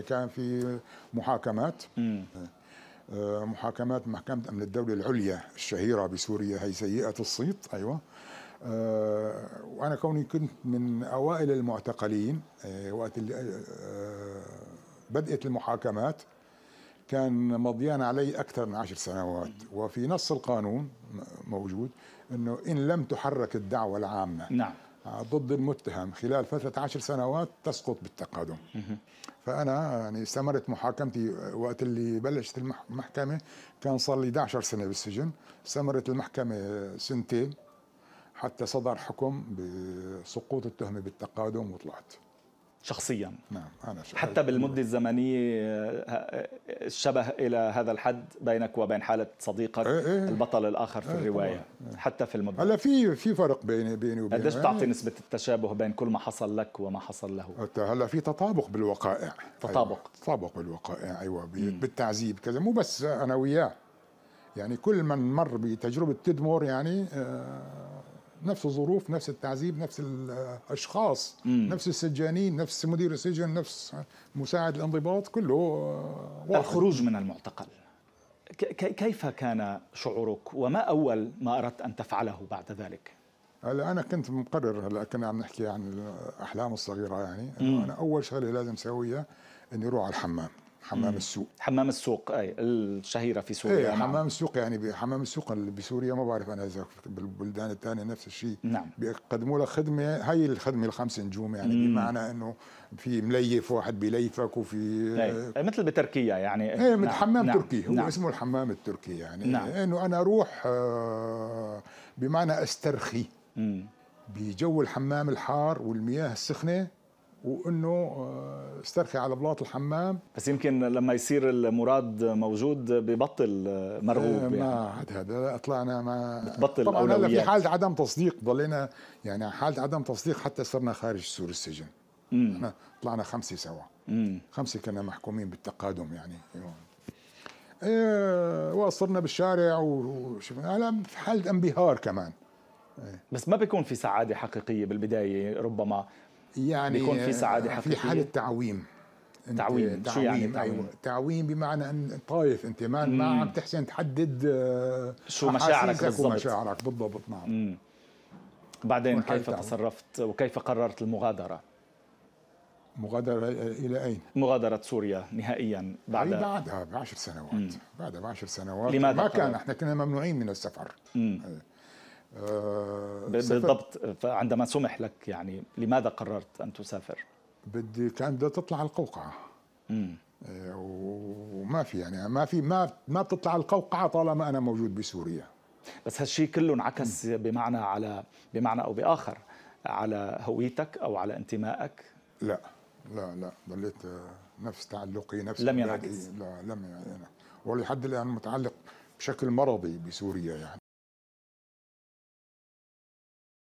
كان في محاكمات آه، محاكمات محكمة أمن الدولة العليا الشهيرة بسوريا هي سيئة الصيت أيوة آه، وأنا كوني كنت من أوائل المعتقلين آه، وقت بدأت المحاكمات كان مضيان علي أكثر من عشر سنوات وفي نص القانون موجود أنه إن لم تحرك الدعوة العامة نعم ضد المتهم خلال فترة عشر سنوات تسقط بالتقادم فأنا يعني استمرت محاكمتي وقت اللي بلشت المحكمة كان صار لي 11 سنة بالسجن استمرت المحكمة سنتين حتى صدر حكم بسقوط التهمة بالتقادم وطلعت شخصيا نعم أنا حتى بالمدة الزمنية آه، آه، الشبه إلى هذا الحد بينك وبين حالة صديقك إيه إيه البطل الآخر في إيه الرواية إيه حتى في المدة هلا في في فرق بيني بيني وبينه قديش إيه. بتعطي نسبة التشابه بين كل ما حصل لك وما حصل له؟ هلا في تطابق بالوقائع أيوة. تطابق أيوة. تطابق بالوقائع أيوة بالتعذيب كذا مو بس أنا وياه يعني كل من مر بتجربة تدمر يعني آه نفس الظروف نفس التعذيب نفس الاشخاص مم. نفس السجانين نفس مدير السجن نفس مساعد الانضباط كله واحد. الخروج من المعتقل كيف كان شعورك وما اول ما اردت ان تفعله بعد ذلك هلا انا كنت مقرر هلا كنا عم نحكي عن الاحلام الصغيره يعني انا اول شغله لازم اسويها اني اروح على الحمام حمام السوق حمام السوق اي الشهيره في سوريا ايه نعم. حمام السوق يعني حمام السوق اللي بسوريا ما بعرف انا اذا بالبلدان الثانيه نفس الشيء نعم بيقدموا لك خدمه هي الخدمه الخمس نجوم يعني مم. بمعنى انه في مليف واحد بليفك وفي ايه. مثل بتركيا يعني ايه مثل نعم. حمام نعم. تركي هو نعم. اسمه الحمام التركي يعني نعم. انه انا اروح آه، بمعنى استرخي مم. بجو الحمام الحار والمياه السخنه وانه آه، استرخي على بلاط الحمام بس يمكن لما يصير المراد موجود ببطل آه، مرغوب آه، يعني. ما عاد هذا طلعنا ما بتبطل طبعا هلا في حاله عدم تصديق ضلينا يعني حاله عدم تصديق حتى صرنا خارج سور السجن احنا طلعنا خمسه سوا مم. خمسه كنا محكومين بالتقادم يعني ايه وصرنا بالشارع وشفنا انا في حاله انبهار كمان إيه. بس ما بيكون في سعاده حقيقيه بالبدايه ربما يعني بيكون في آه، سعاده حقيقيه في حاله تعويم تعويم. شو يعني تعويم؟ أيوة. تعويم بمعنى ان طايف انت ما ما عم تحسن تحدد آه، شو مشاعرك بالضبط مشاعرك بالضبط نعم مم. بعدين كيف تعويم. تصرفت وكيف قررت المغادره؟ مغادرة إلى أين؟ مغادرة سوريا نهائيا بعد بعدها بعشر سنوات مم. بعدها بعشر سنوات لماذا ما كان احنا كنا ممنوعين من السفر مم. آه، بالضبط فعندما سمح لك يعني لماذا قررت أن تسافر؟ بدي كان بدها تطلع القوقعة امم وما في يعني ما في ما ما بتطلع القوقعة طالما أنا موجود بسوريا بس هالشيء كله انعكس بمعنى على بمعنى أو بآخر على هويتك أو على انتمائك؟ لا لا لا ضليت آه، نفس تعلقي نفس لم ينعكس لا لم يعني ولحد الآن متعلق بشكل مرضي بسوريا يعني